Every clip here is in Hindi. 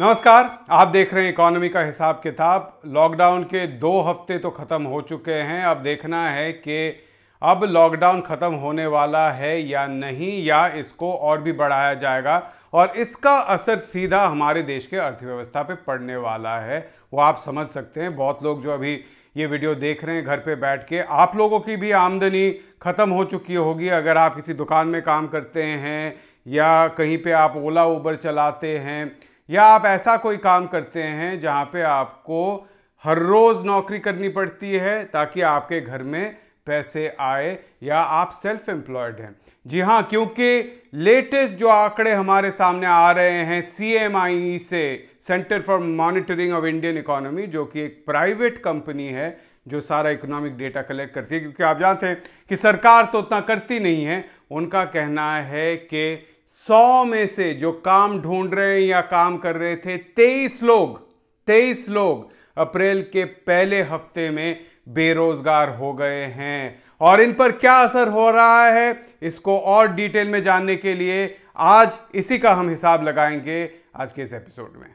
नमस्कार आप देख रहे हैं इकोनॉमी का हिसाब किताब लॉकडाउन के दो हफ्ते तो ख़त्म हो चुके हैं अब देखना है कि अब लॉकडाउन ख़त्म होने वाला है या नहीं या इसको और भी बढ़ाया जाएगा और इसका असर सीधा हमारे देश के अर्थव्यवस्था पे पड़ने वाला है वो आप समझ सकते हैं बहुत लोग जो अभी ये वीडियो देख रहे हैं घर पे बैठ के आप लोगों की भी आमदनी ख़त्म हो चुकी होगी अगर आप किसी दुकान में काम करते हैं या कहीं पे आप ओला उबर चलाते हैं या आप ऐसा कोई काम करते हैं जहाँ पे आपको हर रोज़ नौकरी करनी पड़ती है ताकि आपके घर में पैसे आए या आप सेल्फ एम्प्लॉयड हैं जी हाँ क्योंकि लेटेस्ट जो आंकड़े हमारे सामने आ रहे हैं सी e से centre for monitoring of Indian economy जो कि एक प्राइवेट कंपनी है जो सारा इकोनॉमिक डेटा कलेक्ट करती है क्योंकि आप जानते हैं कि सरकार तो उतना करती नहीं है उनका कहना है कि सौ में से जो काम ढूंढ रहे हैं या काम कर रहे थे तेईस लोग तेईस लोग अप्रैल के पहले हफ्ते में बेरोजगार हो गए हैं और इन पर क्या असर हो रहा है इसको और डिटेल में जानने के लिए आज इसी का हम हिसाब लगाएंगे आज के इस एपिसोड में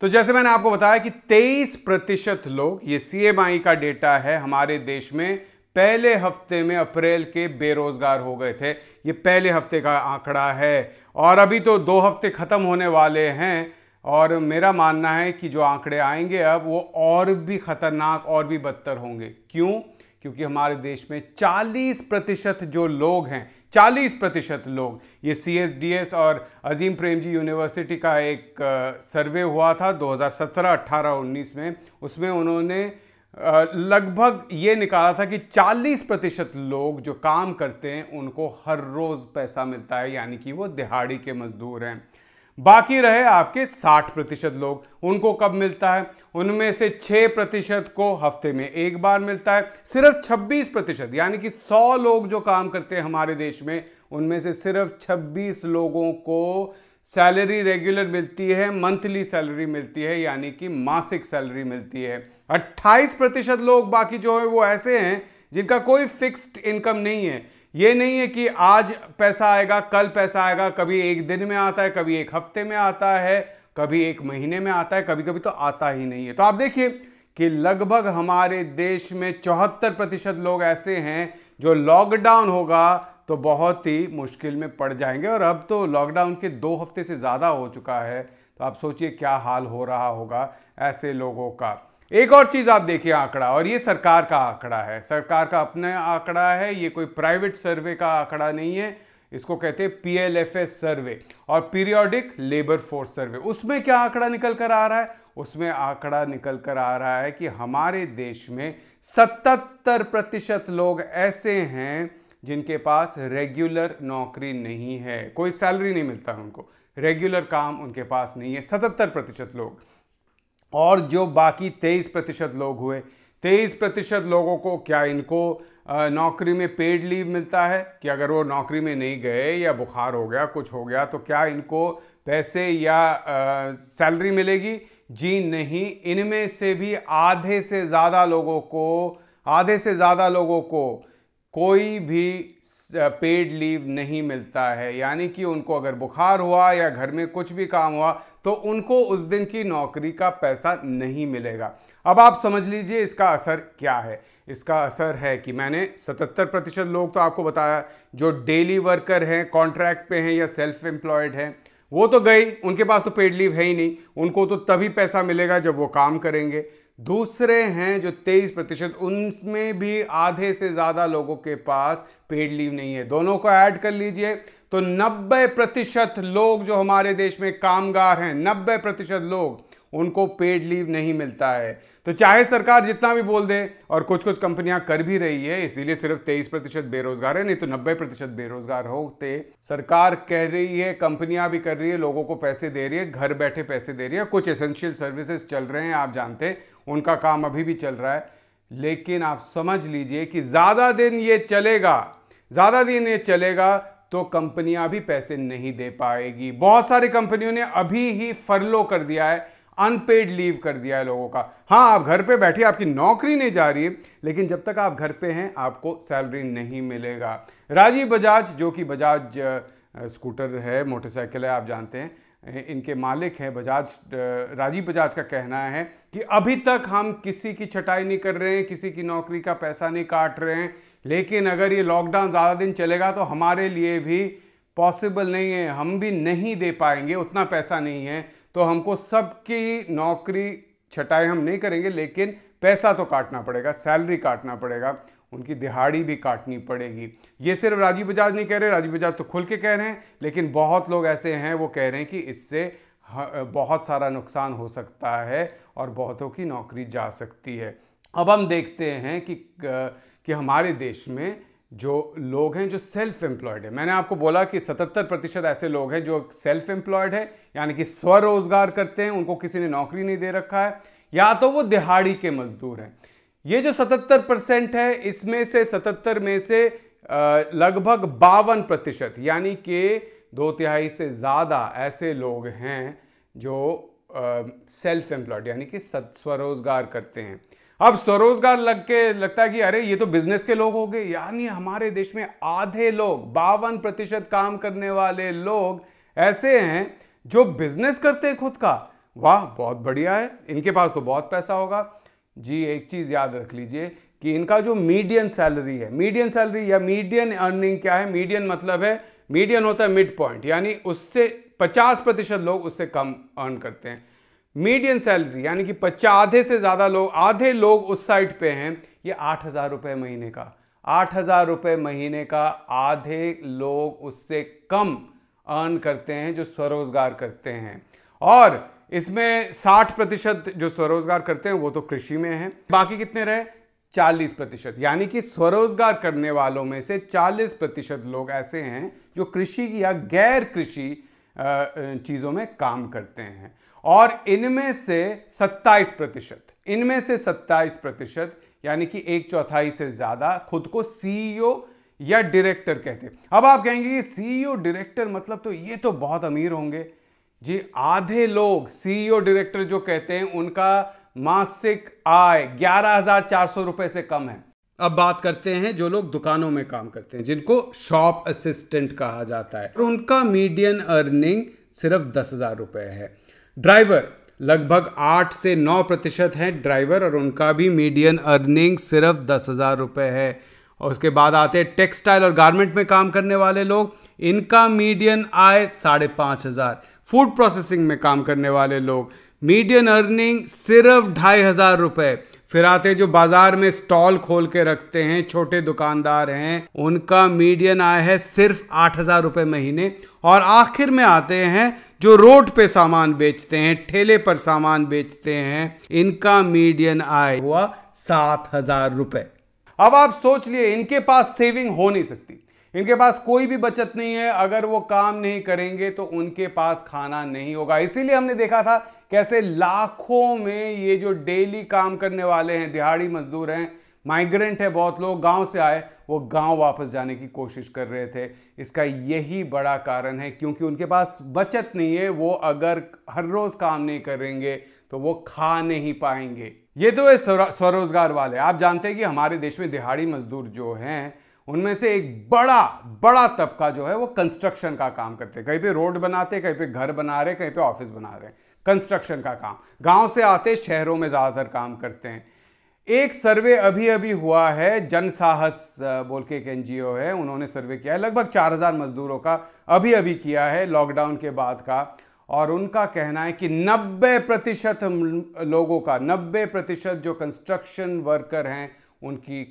तो जैसे मैंने आपको बताया कि 23 प्रतिशत लोग ये सी का डेटा है हमारे देश में पहले हफ्ते में अप्रैल के बेरोजगार हो गए थे ये पहले हफ्ते का आंकड़ा है और अभी तो दो हफ्ते ख़त्म होने वाले हैं और मेरा मानना है कि जो आंकड़े आएंगे अब वो और भी ख़तरनाक और भी बदतर होंगे क्यों क्योंकि हमारे देश में 40 प्रतिशत जो लोग हैं 40 प्रतिशत लोग ये सी और अजीम प्रेमजी यूनिवर्सिटी का एक सर्वे हुआ था 2017 18 19 में उसमें उन्होंने लगभग ये निकाला था कि 40 प्रतिशत लोग जो काम करते हैं उनको हर रोज़ पैसा मिलता है यानी कि वो दिहाड़ी के मजदूर हैं बाकी रहे आपके 60 प्रतिशत लोग उनको कब मिलता है उनमें से 6 प्रतिशत को हफ्ते में एक बार मिलता है सिर्फ 26 प्रतिशत यानी कि 100 लोग जो काम करते हैं हमारे देश में उनमें से सिर्फ 26 लोगों को सैलरी रेगुलर मिलती है मंथली सैलरी मिलती है यानी कि मासिक सैलरी मिलती है 28 प्रतिशत लोग बाकी जो है वो ऐसे हैं जिनका कोई फिक्स्ड इनकम नहीं है ये नहीं है कि आज पैसा आएगा कल पैसा आएगा कभी एक दिन में आता है कभी एक हफ्ते में आता है कभी एक महीने में आता है कभी कभी तो आता ही नहीं है तो आप देखिए कि लगभग हमारे देश में चौहत्तर प्रतिशत लोग ऐसे हैं जो लॉकडाउन होगा तो बहुत ही मुश्किल में पड़ जाएंगे और अब तो लॉकडाउन के दो हफ्ते से ज़्यादा हो चुका है तो आप सोचिए क्या हाल हो रहा होगा ऐसे लोगों का एक और चीज़ आप देखिए आंकड़ा और ये सरकार का आंकड़ा है सरकार का अपना आंकड़ा है ये कोई प्राइवेट सर्वे का आंकड़ा नहीं है इसको कहते हैं पीएलएफएस सर्वे और पीरियोडिक लेबर फोर्स सर्वे उसमें क्या आंकड़ा निकल कर आ रहा है उसमें आंकड़ा निकल कर आ रहा है कि हमारे देश में 77 प्रतिशत लोग ऐसे हैं जिनके पास रेगुलर नौकरी नहीं है कोई सैलरी नहीं मिलता उनको रेगुलर काम उनके पास नहीं है 77 प्रतिशत लोग और जो बाकी तेईस प्रतिशत लोग हुए तेईस प्रतिशत लोगों को क्या इनको नौकरी में पेड लीव मिलता है कि अगर वो नौकरी में नहीं गए या बुखार हो गया कुछ हो गया तो क्या इनको पैसे या सैलरी मिलेगी जी नहीं इनमें से भी आधे से ज़्यादा लोगों को आधे से ज़्यादा लोगों को कोई भी पेड लीव नहीं मिलता है यानी कि उनको अगर बुखार हुआ या घर में कुछ भी काम हुआ तो उनको उस दिन की नौकरी का पैसा नहीं मिलेगा अब आप समझ लीजिए इसका असर क्या है इसका असर है कि मैंने 77 प्रतिशत लोग तो आपको बताया जो डेली वर्कर हैं कॉन्ट्रैक्ट पे हैं या सेल्फ एम्प्लॉयड हैं वो तो गई उनके पास तो पेड लीव है ही नहीं उनको तो तभी पैसा मिलेगा जब वो काम करेंगे दूसरे हैं जो 23 प्रतिशत उनमें भी आधे से ज़्यादा लोगों के पास पेड लीव नहीं है दोनों को ऐड कर लीजिए तो 90 प्रतिशत लोग जो हमारे देश में कामगार हैं 90 प्रतिशत लोग उनको पेड लीव नहीं मिलता है तो चाहे सरकार जितना भी बोल दे और कुछ कुछ कंपनियां कर भी रही है इसीलिए सिर्फ 23 प्रतिशत बेरोजगार है नहीं तो 90 प्रतिशत बेरोजगार होते सरकार कह रही है कंपनियां भी कर रही है लोगों को पैसे दे रही है घर बैठे पैसे दे रही है कुछ एसेंशियल सर्विसेज चल रहे हैं आप जानते उनका काम अभी भी चल रहा है लेकिन आप समझ लीजिए कि ज़्यादा दिन ये चलेगा ज़्यादा दिन ये चलेगा तो कंपनियां भी पैसे नहीं दे पाएगी बहुत सारी कंपनियों ने अभी ही फरलो कर दिया है अनपेड लीव कर दिया है लोगों का हाँ आप घर पे बैठे आपकी नौकरी नहीं जा रही है लेकिन जब तक आप घर पे हैं आपको सैलरी नहीं मिलेगा राजीव बजाज जो कि बजाज स्कूटर है मोटरसाइकिल है आप जानते हैं इनके मालिक हैं बजाज राजीव बजाज का कहना है कि अभी तक हम किसी की छटाई नहीं कर रहे हैं किसी की नौकरी का पैसा नहीं काट रहे हैं लेकिन अगर ये लॉकडाउन ज़्यादा दिन चलेगा तो हमारे लिए भी पॉसिबल नहीं है हम भी नहीं दे पाएंगे उतना पैसा नहीं है तो हमको सबकी नौकरी छटाई हम नहीं करेंगे लेकिन पैसा तो काटना पड़ेगा सैलरी काटना पड़ेगा उनकी दिहाड़ी भी काटनी पड़ेगी ये सिर्फ राजीव बजाज नहीं कह रहे राजीव बजाज तो खुल के कह रहे हैं लेकिन बहुत लोग ऐसे हैं वो कह रहे हैं कि इससे बहुत सारा नुकसान हो सकता है और बहुतों की नौकरी जा सकती है अब हम देखते हैं कि कि हमारे देश में जो लोग हैं जो सेल्फ एम्प्लॉयड है मैंने आपको बोला कि 77 प्रतिशत ऐसे लोग हैं जो सेल्फ एम्प्लॉयड है यानी कि स्वरोजगार करते हैं उनको किसी ने नौकरी नहीं दे रखा है या तो वो दिहाड़ी के मजदूर हैं ये जो 77 परसेंट है इसमें से 77 में से लगभग बावन प्रतिशत यानी कि दो तिहाई से ज़्यादा ऐसे लोग हैं जो सेल्फ एम्प्लॉयड यानी कि स्वरोजगार करते हैं अब स्वरोजगार लग के लगता है कि अरे ये तो बिजनेस के लोग हो गए यानी हमारे देश में आधे लोग बावन प्रतिशत काम करने वाले लोग ऐसे हैं जो बिजनेस करते हैं खुद का वाह बहुत बढ़िया है इनके पास तो बहुत पैसा होगा जी एक चीज़ याद रख लीजिए कि इनका जो मीडियन सैलरी है मीडियन सैलरी या मीडियन अर्निंग क्या है मीडियन मतलब है मीडियन होता है मिड पॉइंट यानी उससे 50 प्रतिशत लोग उससे कम अर्न करते हैं मीडियम सैलरी यानी कि पच्चा आधे से ज़्यादा लोग आधे लोग उस साइट पे हैं ये आठ हज़ार रुपये महीने का आठ हज़ार रुपये महीने का आधे लोग उससे कम अर्न करते हैं जो स्वरोजगार करते हैं और इसमें साठ प्रतिशत जो स्वरोजगार करते हैं वो तो कृषि में हैं बाकी कितने रहे चालीस प्रतिशत यानी कि स्वरोजगार करने वालों में से चालीस प्रतिशत लोग ऐसे हैं जो कृषि या गैर कृषि चीज़ों में काम करते हैं और इनमें से 27 प्रतिशत इनमें से 27 प्रतिशत यानी कि एक चौथाई से ज़्यादा खुद को सीईओ e या डायरेक्टर कहते अब आप कहेंगे कि सीईओ डायरेक्टर e मतलब तो ये तो बहुत अमीर होंगे जी आधे लोग सीईओ डायरेक्टर e जो कहते हैं उनका मासिक आय ग्यारह हजार चार सौ रुपए से कम है अब बात करते हैं जो लोग दुकानों में काम करते हैं जिनको शॉप असिस्टेंट कहा जाता है और उनका मीडियन अर्निंग सिर्फ दस हजार रुपए है ड्राइवर लगभग आठ से नौ प्रतिशत हैं ड्राइवर और उनका भी मीडियन अर्निंग सिर्फ दस हज़ार रुपये है और उसके बाद आते हैं टेक्सटाइल और गारमेंट में काम करने वाले लोग इनका मीडियन आय साढ़े पाँच हज़ार फूड प्रोसेसिंग में काम करने वाले लोग मीडियन अर्निंग सिर्फ ढाई हज़ार रुपये फिर आते जो बाज़ार में स्टॉल खोल के रखते हैं छोटे दुकानदार हैं उनका मीडियन आय है सिर्फ आठ हज़ार रुपये महीने और आखिर में आते हैं जो रोड पे सामान बेचते हैं ठेले पर सामान बेचते हैं इनका मीडियन आय हुआ सात हजार रुपए अब आप सोच लिए इनके पास सेविंग हो नहीं सकती इनके पास कोई भी बचत नहीं है अगर वो काम नहीं करेंगे तो उनके पास खाना नहीं होगा इसीलिए हमने देखा था कैसे लाखों में ये जो डेली काम करने वाले हैं दिहाड़ी मजदूर हैं माइग्रेंट है बहुत लोग गांव से आए वो गांव वापस जाने की कोशिश कर रहे थे इसका यही बड़ा कारण है क्योंकि उनके पास बचत नहीं है वो अगर हर रोज़ काम नहीं करेंगे तो वो खा नहीं पाएंगे ये तो है स्वरोजगार वाले आप जानते हैं कि हमारे देश में दिहाड़ी मजदूर जो हैं उनमें से एक बड़ा बड़ा तबका जो है वो कंस्ट्रक्शन का काम करते हैं कहीं पे रोड बनाते कहीं पे घर बना रहे कहीं पे ऑफिस बना रहे कंस्ट्रक्शन का काम गांव से आते शहरों में ज़्यादातर काम करते हैं एक सर्वे अभी अभी हुआ है जनसाहस बोल के एक एन है उन्होंने सर्वे किया है लगभग 4000 मजदूरों का अभी अभी किया है लॉकडाउन के बाद का और उनका कहना है कि 90 प्रतिशत लोगों का 90 प्रतिशत जो कंस्ट्रक्शन वर्कर हैं उनकी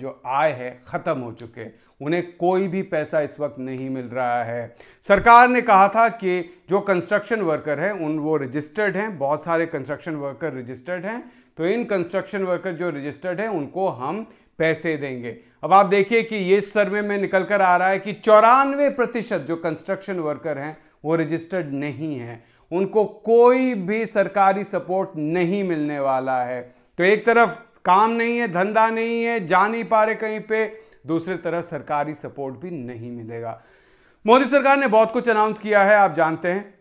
जो आय है ख़त्म हो चुके उन्हें कोई भी पैसा इस वक्त नहीं मिल रहा है सरकार ने कहा था कि जो कंस्ट्रक्शन वर्कर हैं उन वो रजिस्टर्ड हैं बहुत सारे कंस्ट्रक्शन वर्कर रजिस्टर्ड हैं तो इन कंस्ट्रक्शन वर्कर जो रजिस्टर्ड हैं उनको हम पैसे देंगे अब आप देखिए कि ये सर्वे में निकल कर आ रहा है कि चौरानवे प्रतिशत जो कंस्ट्रक्शन वर्कर हैं वो रजिस्टर्ड नहीं हैं उनको कोई भी सरकारी सपोर्ट नहीं मिलने वाला है तो एक तरफ काम नहीं है धंधा नहीं है जा नहीं पा रहे कहीं पे दूसरी तरफ सरकारी सपोर्ट भी नहीं मिलेगा मोदी सरकार ने बहुत कुछ अनाउंस किया है आप जानते हैं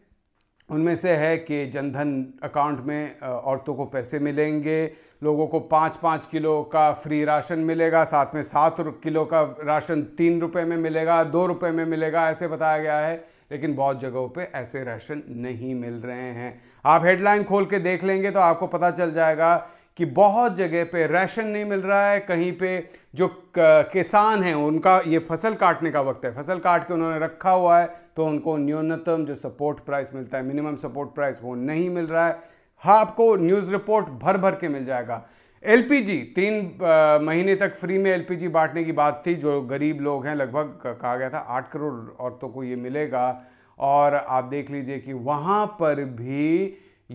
उनमें से है कि जनधन अकाउंट में औरतों को पैसे मिलेंगे लोगों को पाँच पाँच किलो का फ्री राशन मिलेगा साथ में सात किलो का राशन तीन रुपये में मिलेगा दो रुपये में मिलेगा ऐसे बताया गया है लेकिन बहुत जगहों पे ऐसे राशन नहीं मिल रहे हैं आप हेडलाइन खोल के देख लेंगे तो आपको पता चल जाएगा कि बहुत जगह पे राशन नहीं मिल रहा है कहीं पे जो किसान हैं उनका ये फसल काटने का वक्त है फसल काट के उन्होंने रखा हुआ है तो उनको न्यूनतम जो सपोर्ट प्राइस मिलता है मिनिमम सपोर्ट प्राइस वो नहीं मिल रहा है हाँ आपको न्यूज़ रिपोर्ट भर भर के मिल जाएगा एलपीजी तीन महीने तक फ्री में एलपीजी बांटने की बात थी जो गरीब लोग हैं लगभग कहा गया था आठ करोड़ औरतों को ये मिलेगा और आप देख लीजिए कि वहाँ पर भी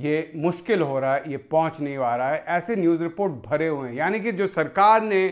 ये मुश्किल हो रहा है ये पहुंच नहीं आ रहा है ऐसे न्यूज़ रिपोर्ट भरे हुए हैं यानी कि जो सरकार ने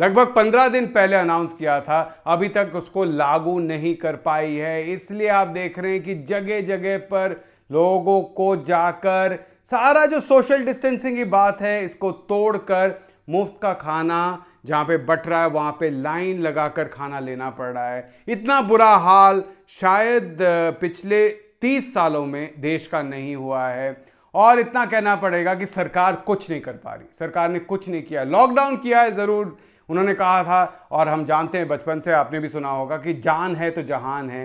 लगभग पंद्रह दिन पहले अनाउंस किया था अभी तक उसको लागू नहीं कर पाई है इसलिए आप देख रहे हैं कि जगह जगह पर लोगों को जाकर सारा जो सोशल डिस्टेंसिंग की बात है इसको तोड़कर मुफ्त का खाना जहाँ पे बट रहा है वहाँ पे लाइन लगाकर खाना लेना पड़ रहा है इतना बुरा हाल शायद पिछले 30 सालों में देश का नहीं हुआ है और इतना कहना पड़ेगा कि सरकार कुछ नहीं कर पा रही सरकार ने कुछ नहीं किया लॉकडाउन किया है ज़रूर उन्होंने कहा था और हम जानते हैं बचपन से आपने भी सुना होगा कि जान है तो जहान है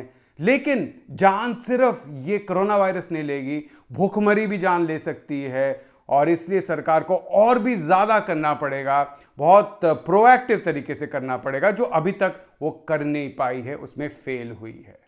लेकिन जान सिर्फ ये कोरोना वायरस नहीं लेगी भूखमरी भी जान ले सकती है और इसलिए सरकार को और भी ज़्यादा करना पड़ेगा बहुत प्रोएक्टिव तरीके से करना पड़ेगा जो अभी तक वो कर नहीं पाई है उसमें फेल हुई है